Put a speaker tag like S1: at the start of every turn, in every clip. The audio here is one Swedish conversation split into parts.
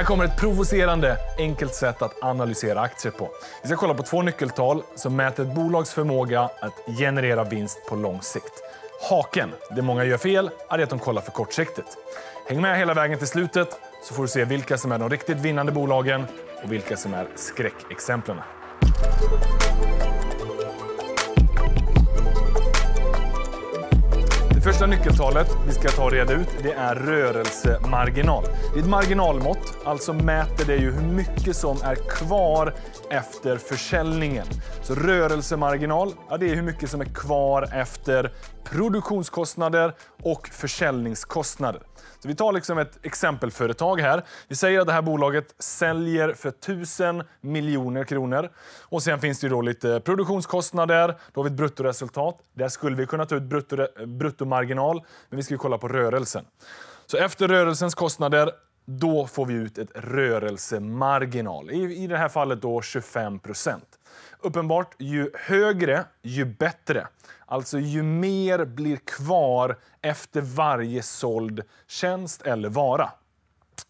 S1: Här kommer ett provocerande enkelt sätt att analysera aktier på. Vi ska kolla på två nyckeltal som mäter ett bolags förmåga att generera vinst på lång sikt. Haken, det många gör fel, är att de kollar för kortsiktigt. Häng med hela vägen till slutet så får du se vilka som är de riktigt vinnande bolagen och vilka som är skräckexemplen första nyckeltalet vi ska ta och reda ut det är rörelsemarginal. Det är ett marginalmått, alltså mäter det ju hur mycket som är kvar efter försäljningen. Så rörelsemarginal, ja, det är hur mycket som är kvar efter produktionskostnader och försäljningskostnader. Så vi tar liksom ett exempelföretag här. Vi säger att det här bolaget säljer för 1000 miljoner kronor. Och sen finns det då lite produktionskostnader, då har vi ett bruttoresultat. Där skulle vi kunna ta ut brutto, bruttomarginal marginal, men vi ska ju kolla på rörelsen. Så efter rörelsens kostnader, då får vi ut ett rörelsemarginal. I, i det här fallet då 25 procent. Uppenbart, ju högre, ju bättre. Alltså ju mer blir kvar efter varje såld tjänst eller vara.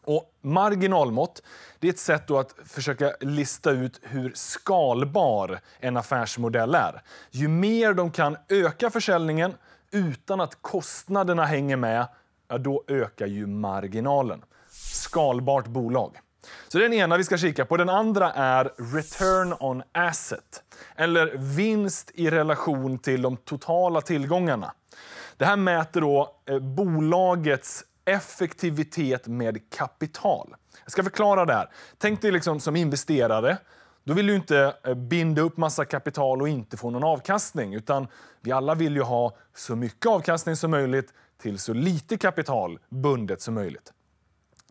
S1: Och marginalmått det är ett sätt att försöka lista ut hur skalbar en affärsmodell är. Ju mer de kan öka försäljningen utan att kostnaderna hänger med, ja, då ökar ju marginalen. Skalbart bolag. Så det är den ena vi ska kika på. Den andra är return on asset, eller vinst i relation till de totala tillgångarna. Det här mäter då eh, bolagets effektivitet med kapital. Jag ska förklara det här. Tänk dig liksom som investerare. Då vill du inte eh, binda upp massa kapital och inte få någon avkastning. utan Vi alla vill ju ha så mycket avkastning som möjligt till så lite kapital bundet som möjligt.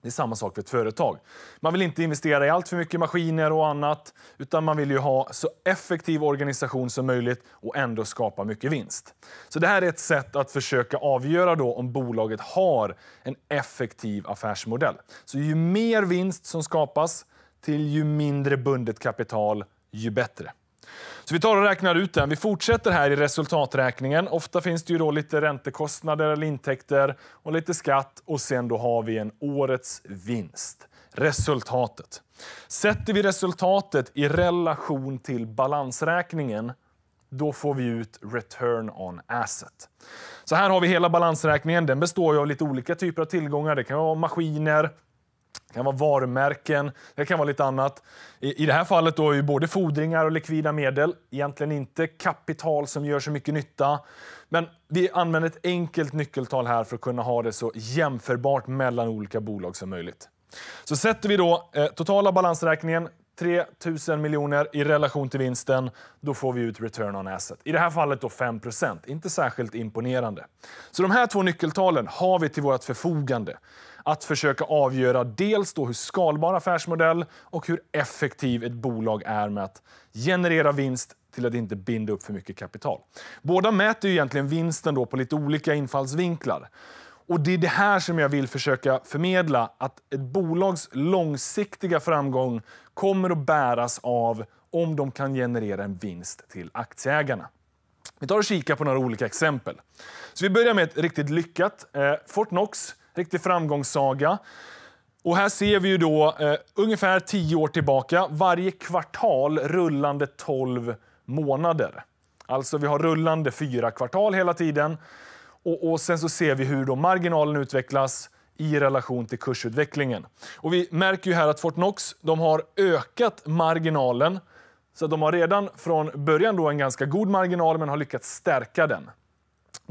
S1: Det är samma sak för ett företag. Man vill inte investera i allt för mycket maskiner och annat, utan man vill ju ha så effektiv organisation som möjligt och ändå skapa mycket vinst. Så det här är ett sätt att försöka avgöra då om bolaget har en effektiv affärsmodell. Så ju mer vinst som skapas till ju mindre bundet kapital, ju bättre. Så vi tar och räknar ut den. Vi fortsätter här i resultaträkningen. Ofta finns det ju då lite räntekostnader eller intäkter och lite skatt och sen då har vi en årets vinst, resultatet. Sätter vi resultatet i relation till balansräkningen då får vi ut return on asset. Så här har vi hela balansräkningen. Den består ju av lite olika typer av tillgångar. Det kan vara maskiner, det kan vara varumärken, det kan vara lite annat. I, det här fallet då är ju både fordringar och likvida medel. Egentligen inte kapital som gör så mycket nytta. Men vi använder ett enkelt nyckeltal här för att kunna ha det så jämförbart mellan olika bolag som möjligt. Så sätter vi då eh, totala balansräkningen 3 000 miljoner i relation till vinsten, då får vi ut return on asset. I det här fallet då 5 Inte särskilt imponerande. Så de här två nyckeltalen har vi till vårt förfogande att försöka avgöra dels då hur skalbar affärsmodell och hur effektiv ett bolag är med att generera vinst till att inte binda upp för mycket kapital. Båda mäter ju egentligen vinsten då på lite olika infallsvinklar. Och Det är det här som jag vill försöka förmedla, att ett bolags långsiktiga framgång kommer att bäras av om de kan generera en vinst till aktieägarna. Vi tar och kikar på några olika exempel. Så Vi börjar med ett riktigt lyckat. Eh, Fortnox Riktig framgångssaga. Och här ser vi ju då eh, ungefär tio år tillbaka, varje kvartal rullande 12 månader. Alltså vi har rullande fyra kvartal hela tiden. Och, och sen så ser vi hur då marginalen utvecklas i relation till kursutvecklingen. Och vi märker ju här att Fortnox de har ökat marginalen. Så de har redan från början då en ganska god marginal men har lyckats stärka den.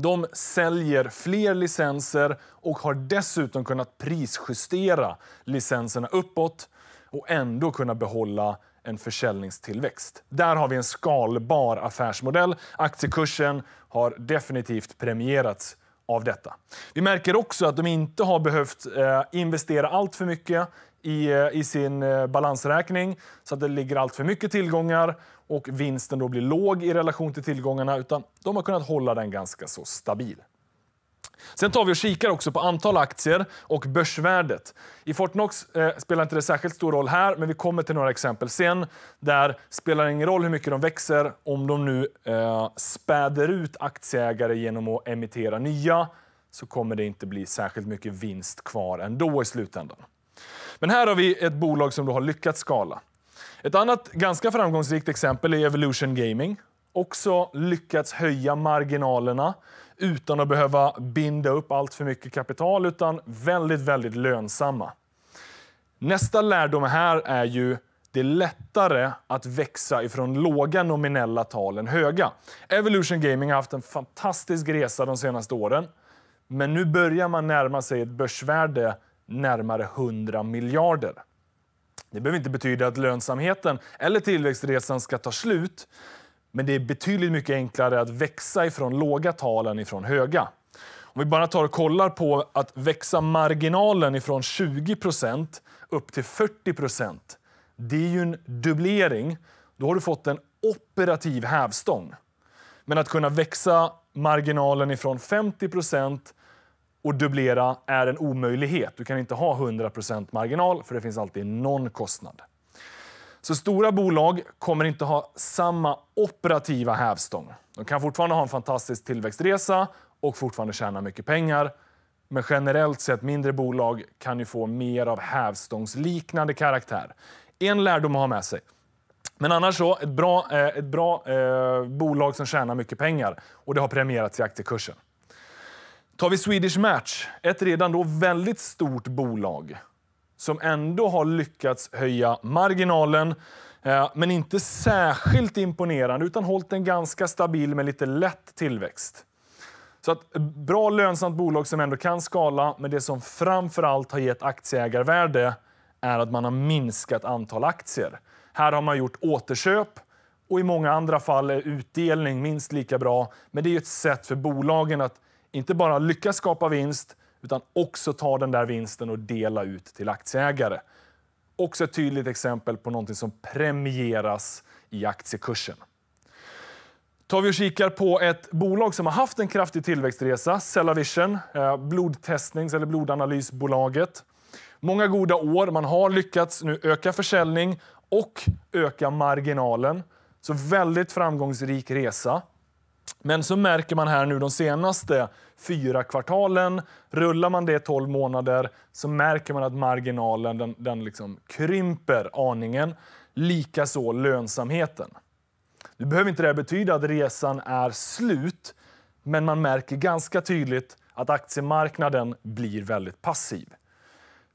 S1: De säljer fler licenser och har dessutom kunnat prisjustera licenserna uppåt och ändå kunna behålla en försäljningstillväxt. Där har vi en skalbar affärsmodell. Aktiekursen har definitivt premierats av detta. Vi märker också att de inte har behövt eh, investera allt för mycket i, eh, sin eh, balansräkning så att det ligger allt för mycket tillgångar och vinsten då blir låg i relation till tillgångarna utan de har kunnat hålla den ganska så stabil. Sen tar vi och kikar också på antal aktier och börsvärdet. I Fortnox eh, spelar inte det särskilt stor roll här, men vi kommer till några exempel sen. Där spelar det ingen roll hur mycket de växer om de nu eh, späder ut aktieägare genom att emittera nya så kommer det inte bli särskilt mycket vinst kvar ändå i slutändan. Men här har vi ett bolag som då har lyckats skala. Ett annat ganska framgångsrikt exempel är Evolution Gaming. Också lyckats höja marginalerna utan att behöva binda upp allt för mycket kapital, utan väldigt, väldigt lönsamma. Nästa lärdom här är ju det är lättare att växa ifrån låga nominella tal än höga. Evolution Gaming har haft en fantastisk resa de senaste åren. Men nu börjar man närma sig ett börsvärde närmare 100 miljarder. Det behöver inte betyda att lönsamheten eller tillväxtresan ska ta slut. Men det är betydligt mycket enklare att växa ifrån låga tal än ifrån höga. Om vi bara tar och kollar på att växa marginalen ifrån 20 upp till 40 det är ju en dubblering. Då har du fått en operativ hävstång. Men att kunna växa marginalen ifrån 50 och dubblera är en omöjlighet. Du kan inte ha 100 marginal för det finns alltid någon kostnad. Så stora bolag kommer inte ha samma operativa hävstång. De kan fortfarande ha en fantastisk tillväxtresa och fortfarande tjäna mycket pengar. Men generellt sett, mindre bolag kan ju få mer av hävstångsliknande karaktär. En lärdom att ha med sig. Men annars så, ett bra, eh, ett bra eh, bolag som tjänar mycket pengar och det har premierats i aktiekursen. Tar vi Swedish Match, ett redan då väldigt stort bolag som ändå har lyckats höja marginalen, eh, men inte särskilt imponerande utan hållit en ganska stabil med lite lätt tillväxt. Så att eh, bra lönsamt bolag som ändå kan skala, men det som framförallt har gett aktieägarvärde är att man har minskat antal aktier. Här har man gjort återköp och i många andra fall är utdelning minst lika bra. Men det är ju ett sätt för bolagen att inte bara lyckas skapa vinst utan också ta den där vinsten och dela ut till aktieägare. Också ett tydligt exempel på något som premieras i aktiekursen. Tar vi och kikar på ett bolag som har haft en kraftig tillväxtresa, Cellavision, eh, blodtestnings eller blodanalysbolaget. Många goda år, man har lyckats nu öka försäljning och öka marginalen. Så väldigt framgångsrik resa. Men så märker man här nu de senaste fyra kvartalen, rullar man det 12 månader så märker man att marginalen den, den liksom krymper aningen. Likaså lönsamheten. Nu behöver inte det betyda att resan är slut, men man märker ganska tydligt att aktiemarknaden blir väldigt passiv.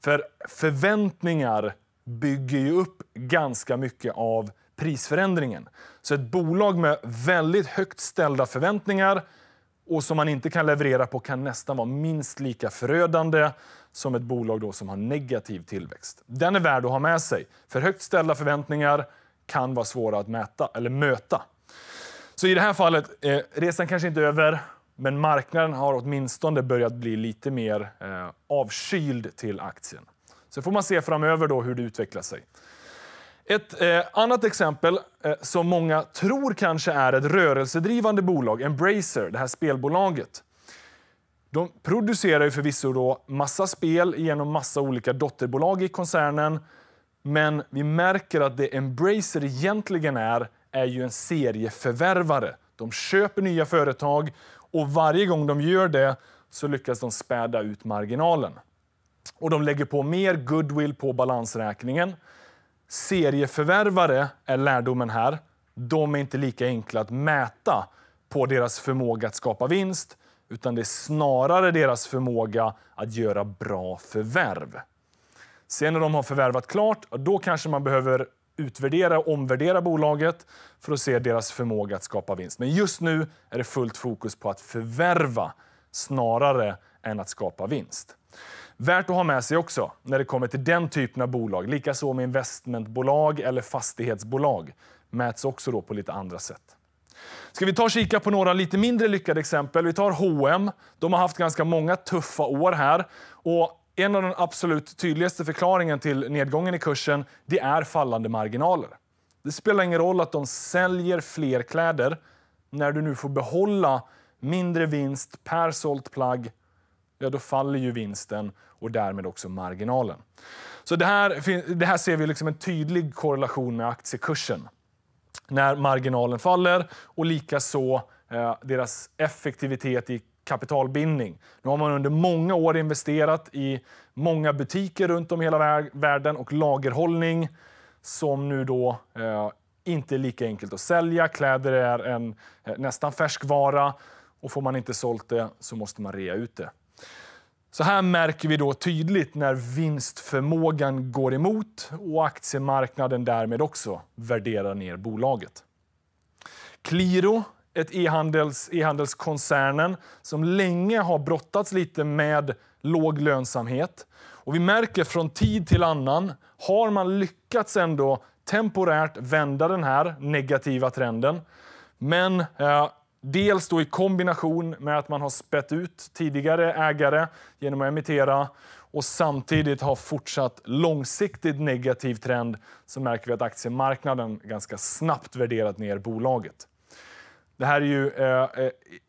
S1: För förväntningar bygger ju upp ganska mycket av prisförändringen. Så ett bolag med väldigt högt ställda förväntningar och som man inte kan leverera på kan nästan vara minst lika förödande som ett bolag då som har negativ tillväxt. Den är värd att ha med sig. För högt ställda förväntningar kan vara svåra att mäta, eller möta. Så i det här fallet, eh, resan kanske inte är över, men marknaden har åtminstone börjat bli lite mer eh, avkyld till aktien. Så får man se framöver då hur det utvecklar sig. Ett eh, annat exempel eh, som många tror kanske är ett rörelsedrivande bolag, Embracer, det här spelbolaget. De producerar ju förvisso då massa spel genom massa olika dotterbolag i koncernen. Men vi märker att det Embracer egentligen är, är ju en serieförvärvare. De köper nya företag och varje gång de gör det så lyckas de späda ut marginalen. Och de lägger på mer goodwill på balansräkningen serieförvärvare är lärdomen här. De är inte lika enkla att mäta på deras förmåga att skapa vinst utan det är snarare deras förmåga att göra bra förvärv. Sen när de har förvärvat klart, då kanske man behöver utvärdera och omvärdera bolaget för att se deras förmåga att skapa vinst. Men just nu är det fullt fokus på att förvärva snarare än att skapa vinst. Värt att ha med sig också när det kommer till den typen av bolag. Likaså med investmentbolag eller fastighetsbolag. Mäts också då på lite andra sätt. Ska vi ta och kika på några lite mindre lyckade exempel? Vi tar H&M. De har haft ganska många tuffa år här. Och en av de absolut tydligaste förklaringen till nedgången i kursen det är fallande marginaler. Det spelar ingen roll att de säljer fler kläder när du nu får behålla mindre vinst per sålt plagg ja då faller ju vinsten och därmed också marginalen. Så det här, det här ser vi liksom en tydlig korrelation med aktiekursen. När marginalen faller och likaså eh, deras effektivitet i kapitalbindning. Nu har man under många år investerat i många butiker runt om i hela världen och lagerhållning som nu då eh, inte är lika enkelt att sälja. Kläder är en eh, nästan färskvara och får man inte sålt det så måste man rea ut det. Så här märker vi då tydligt när vinstförmågan går emot och aktiemarknaden därmed också värderar ner bolaget. Qliro, ett e-handels, e-handelskoncernen som länge har brottats lite med låg lönsamhet. Och vi märker från tid till annan har man lyckats ändå temporärt vända den här negativa trenden. Men eh, Dels då i kombination med att man har spett ut tidigare ägare genom att emittera och samtidigt har fortsatt långsiktigt negativ trend så märker vi att aktiemarknaden ganska snabbt värderat ner bolaget. Det här är ju eh,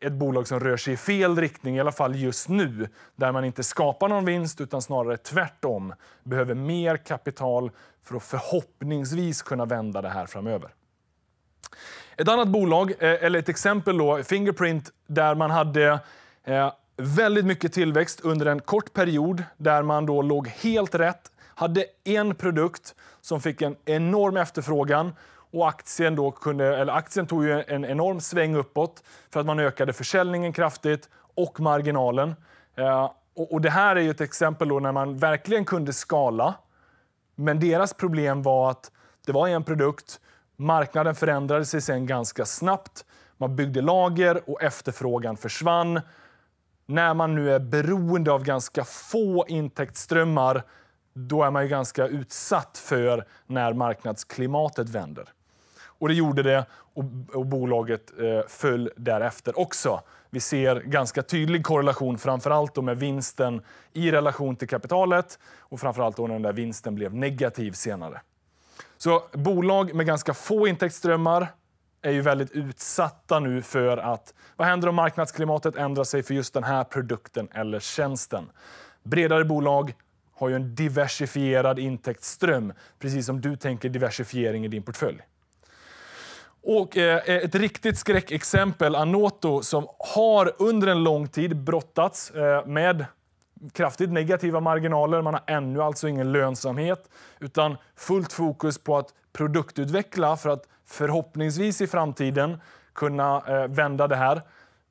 S1: ett bolag som rör sig i fel riktning, i alla fall just nu där man inte skapar någon vinst, utan snarare tvärtom behöver mer kapital för att förhoppningsvis kunna vända det här framöver. Ett annat bolag, eh, eller ett exempel då, Fingerprint, där man hade eh, väldigt mycket tillväxt under en kort period där man då låg helt rätt, hade en produkt som fick en enorm efterfrågan och aktien, då kunde, eller aktien tog ju en enorm sväng uppåt för att man ökade försäljningen kraftigt och marginalen. Eh, och, Det här är ju ett exempel då när man verkligen kunde skala. Men deras problem var att det var en produkt, Marknaden förändrade sig sen ganska snabbt. Man byggde lager och efterfrågan försvann. När man nu är beroende av ganska få intäktsströmmar då är man ju ganska utsatt för när marknadsklimatet vänder. Och det gjorde det och, och bolaget eh, föll därefter också. Vi ser ganska tydlig korrelation framförallt då med vinsten i relation till kapitalet och framförallt då när den där vinsten blev negativ senare. Så bolag med ganska få intäktsströmmar är ju väldigt utsatta nu för att vad händer om marknadsklimatet ändrar sig för just den här produkten eller tjänsten? Bredare bolag har ju en diversifierad intäktsström, precis som du tänker diversifiering i din portfölj. Och eh, ett riktigt skräckexempel, Anoto, som har under en lång tid brottats eh, med kraftigt negativa marginaler. Man har ännu alltså ingen lönsamhet utan fullt fokus på att produktutveckla för att förhoppningsvis i framtiden kunna eh, vända det här.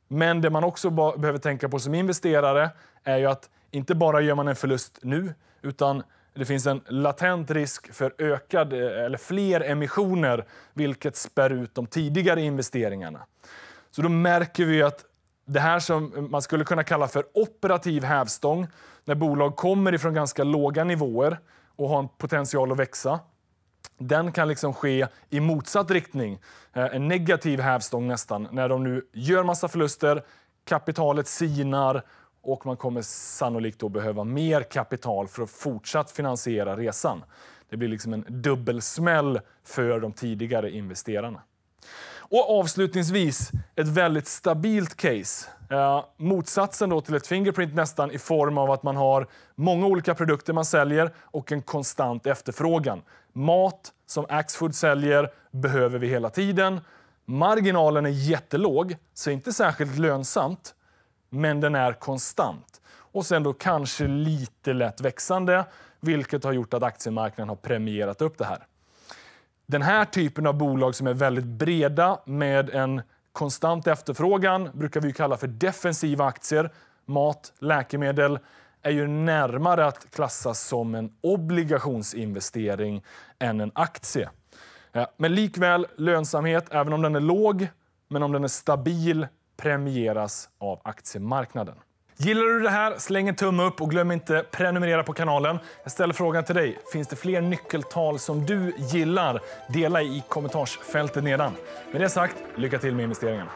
S1: Men det man också behöver tänka på som investerare är ju att inte bara gör man en förlust nu utan det finns en latent risk för ökad, eh, eller fler emissioner vilket spär ut de tidigare investeringarna. Så då märker vi att det här som man skulle kunna kalla för operativ hävstång, när bolag kommer ifrån ganska låga nivåer och har en potential att växa, den kan liksom ske i motsatt riktning. Eh, en negativ hävstång nästan, när de nu gör massa förluster, kapitalet sinar och man kommer sannolikt då behöva mer kapital för att fortsatt finansiera resan. Det blir liksom en dubbelsmäll för de tidigare investerarna. Och avslutningsvis ett väldigt stabilt case. Eh, motsatsen då till ett Fingerprint nästan i form av att man har många olika produkter man säljer och en konstant efterfrågan. Mat som Axfood säljer behöver vi hela tiden. Marginalen är jättelåg, så inte särskilt lönsamt, men den är konstant. Och sen då kanske lite lätt växande, vilket har gjort att aktiemarknaden har premierat upp det här den här typen av bolag som är väldigt breda med en konstant efterfrågan brukar vi kalla för defensiva aktier. Mat, läkemedel är ju närmare att klassas som en obligationsinvestering än en aktie. Men likväl, lönsamhet, även om den är låg, men om den är stabil premieras av aktiemarknaden. Gillar du det här, släng en tumme upp och glöm inte prenumerera på kanalen. Jag ställer frågan till dig, finns det fler nyckeltal som du gillar? Dela i kommentarsfältet nedan. Med det sagt, lycka till med investeringarna.